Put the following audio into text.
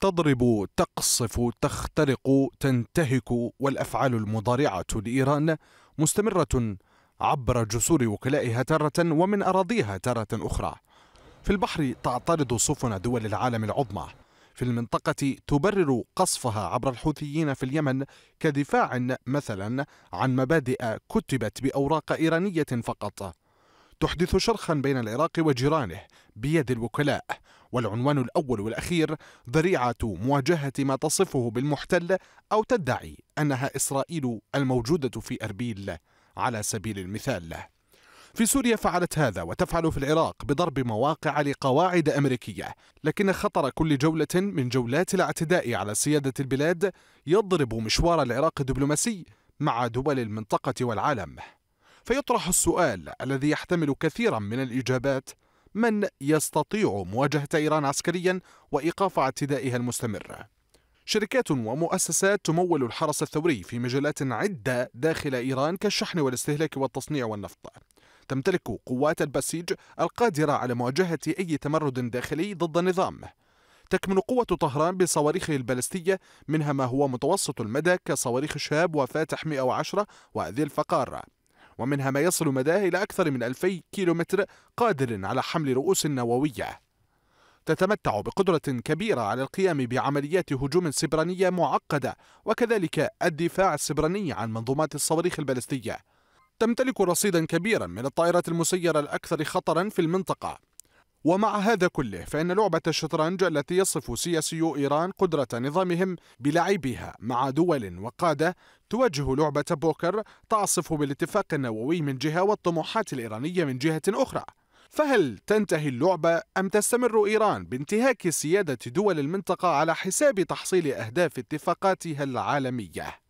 تضرب تقصف تخترق تنتهك والافعال المضارعه لايران مستمره عبر جسور وكلائها تاره ومن اراضيها تاره اخرى في البحر تعترض سفن دول العالم العظمى في المنطقة تبرر قصفها عبر الحوثيين في اليمن كدفاع مثلا عن مبادئ كتبت بأوراق إيرانية فقط تحدث شرخا بين العراق وجيرانه بيد الوكلاء والعنوان الأول والأخير ذريعة مواجهة ما تصفه بالمحتل أو تدعي أنها إسرائيل الموجودة في أربيل على سبيل المثال في سوريا فعلت هذا وتفعل في العراق بضرب مواقع لقواعد أمريكية لكن خطر كل جولة من جولات الاعتداء على سيادة البلاد يضرب مشوار العراق الدبلوماسي مع دول المنطقة والعالم فيطرح السؤال الذي يحتمل كثيرا من الإجابات من يستطيع مواجهة إيران عسكريا وإيقاف اعتدائها المستمر شركات ومؤسسات تمول الحرس الثوري في مجالات عدة داخل إيران كالشحن والاستهلاك والتصنيع والنفط تمتلك قوات البسيج القادرة على مواجهة أي تمرد داخلي ضد النظام تكمن قوة طهران بصواريخه البالستية منها ما هو متوسط المدى كصواريخ شهاب وفاتح 110 وذي الفقار ومنها ما يصل مداه إلى أكثر من 2000 كيلومتر قادر على حمل رؤوس نووية تتمتع بقدرة كبيرة على القيام بعمليات هجوم سبرانية معقدة وكذلك الدفاع السبراني عن منظومات الصواريخ البالستية تمتلك رصيدا كبيرا من الطائرات المسيرة الأكثر خطرا في المنطقة ومع هذا كله فإن لعبة الشطرنج التي يصف سياسيو إيران قدرة نظامهم بلعبها مع دول وقادة توجه لعبة بوكر تعصف بالاتفاق النووي من جهة والطموحات الإيرانية من جهة أخرى فهل تنتهي اللعبة أم تستمر إيران بانتهاك سيادة دول المنطقة على حساب تحصيل أهداف اتفاقاتها العالمية؟